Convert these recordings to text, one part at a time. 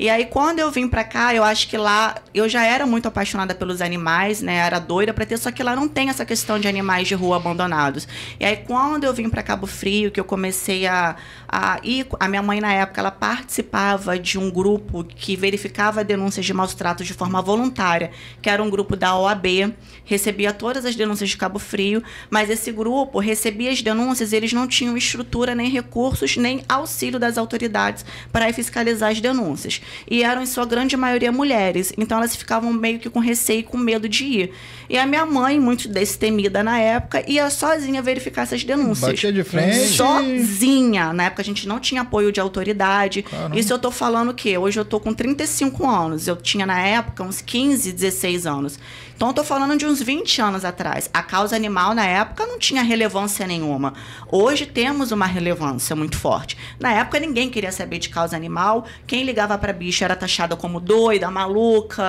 E aí, quando eu vim pra cá, eu acho que lá eu já era muito apaixonada pelos animais, né? Era doida pra ter, só que lá não tem essa questão de animais de rua abandonados. E aí, quando eu vim pra Cabo Frio, que eu comecei a, a ir. A minha mãe, na época, ela participava de um grupo que verificava denúncias de maus tratos de forma voluntária, que era um grupo da OAB, recebia todas as denúncias de Cabo Frio, mas esse grupo recebia as denúncias e eles não tinham estrutura, nem recursos, nem auxílio das autoridades para fiscalizar as denúncias e eram em sua grande maioria mulheres. Então elas ficavam meio que com receio, e com medo de ir. E a minha mãe, muito destemida na época, ia sozinha verificar essas denúncias. Batia de frente. Sozinha. Na época a gente não tinha apoio de autoridade. Caramba. Isso eu tô falando que hoje eu tô com 35 anos. Eu tinha na época uns 15, 16 anos. Então, eu tô falando de uns 20 anos atrás. A causa animal, na época, não tinha relevância nenhuma. Hoje temos uma relevância muito forte. Na época, ninguém queria saber de causa animal. Quem ligava para bicho, era taxada como doida, maluca,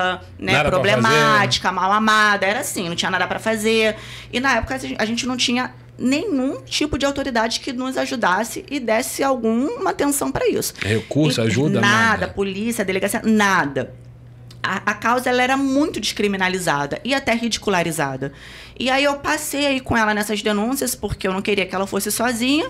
né, problemática, mal amada, era assim, não tinha nada para fazer. E na época a gente não tinha nenhum tipo de autoridade que nos ajudasse e desse alguma atenção para isso. Recurso, e ajuda? Nada, nada, polícia, delegacia, nada. A, a, causa ela era muito descriminalizada e até ridicularizada. E aí eu passei aí com ela nessas denúncias porque eu não queria que ela fosse sozinha,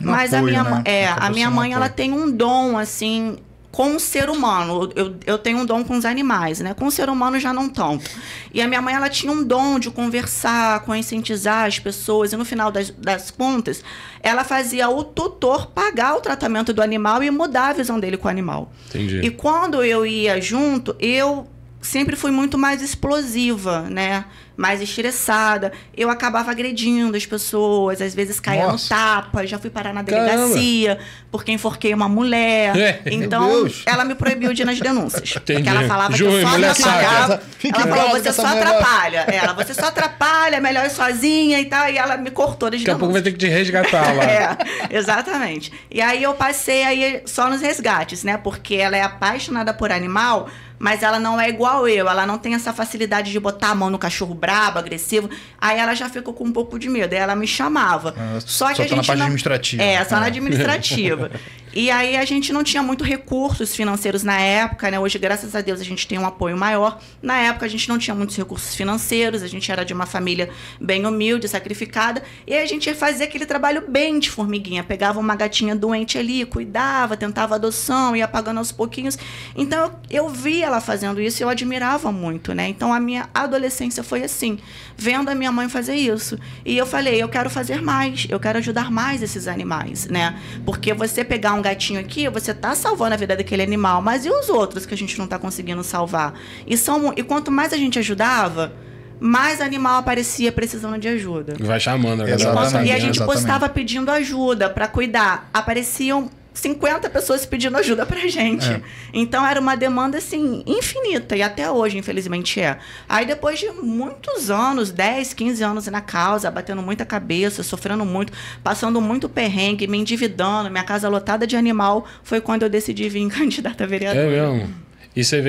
um mas apoio, né? é, a minha né? é, a minha mãe ela tem um dom assim com o ser humano. Eu, eu tenho um dom com os animais, né? Com o ser humano já não tanto. E a minha mãe, ela tinha um dom de conversar, conscientizar as pessoas. E no final das, das contas, ela fazia o tutor pagar o tratamento do animal e mudar a visão dele com o animal. Entendi. E quando eu ia junto, eu sempre fui muito mais explosiva, né? mais estressada. Eu acabava agredindo as pessoas, às vezes caía no tapa, já fui parar na delegacia, Caramba. porque enforquei uma mulher. É, então, ela me proibiu de ir nas denúncias. Entendi. Porque ela falava Júri, que eu só me apagava. Ela falou, você só atrapalha. É, ela, você só atrapalha, melhor ir sozinha e tal. E ela me cortou das Daqui denúncias. Daqui a pouco vai ter que te resgatar lá. é, exatamente. E aí eu passei aí só nos resgates, né? Porque ela é apaixonada por animal, mas ela não é igual eu. Ela não tem essa facilidade de botar a mão no cachorro brabo, agressivo. Aí ela já ficou com um pouco de medo. Aí ela me chamava. Ah, só que só a tá gente. Só na parte não... administrativa. É, só ah. na é. administrativa. e aí a gente não tinha muito recursos financeiros na época, né? Hoje, graças a Deus, a gente tem um apoio maior. Na época, a gente não tinha muitos recursos financeiros, a gente era de uma família bem humilde, sacrificada. E a gente fazia aquele trabalho bem de formiguinha. Pegava uma gatinha doente ali, cuidava, tentava adoção, ia pagando aos pouquinhos. Então, eu, eu vi ela fazendo isso e eu admirava muito, né? Então, a minha adolescência foi assim assim, vendo a minha mãe fazer isso. E eu falei, eu quero fazer mais, eu quero ajudar mais esses animais, né? Porque você pegar um gatinho aqui, você tá salvando a vida daquele animal, mas e os outros que a gente não tá conseguindo salvar? E, são, e quanto mais a gente ajudava, mais animal aparecia precisando de ajuda. Vai chamando né? a E a gente exatamente. postava pedindo ajuda para cuidar. Apareciam 50 pessoas pedindo ajuda pra gente. É. Então era uma demanda assim infinita e até hoje, infelizmente é. Aí depois de muitos anos, 10, 15 anos na causa, batendo muita cabeça, sofrendo muito, passando muito perrengue, me endividando, minha casa lotada de animal, foi quando eu decidi vir candidata a vereadora. É mesmo. E você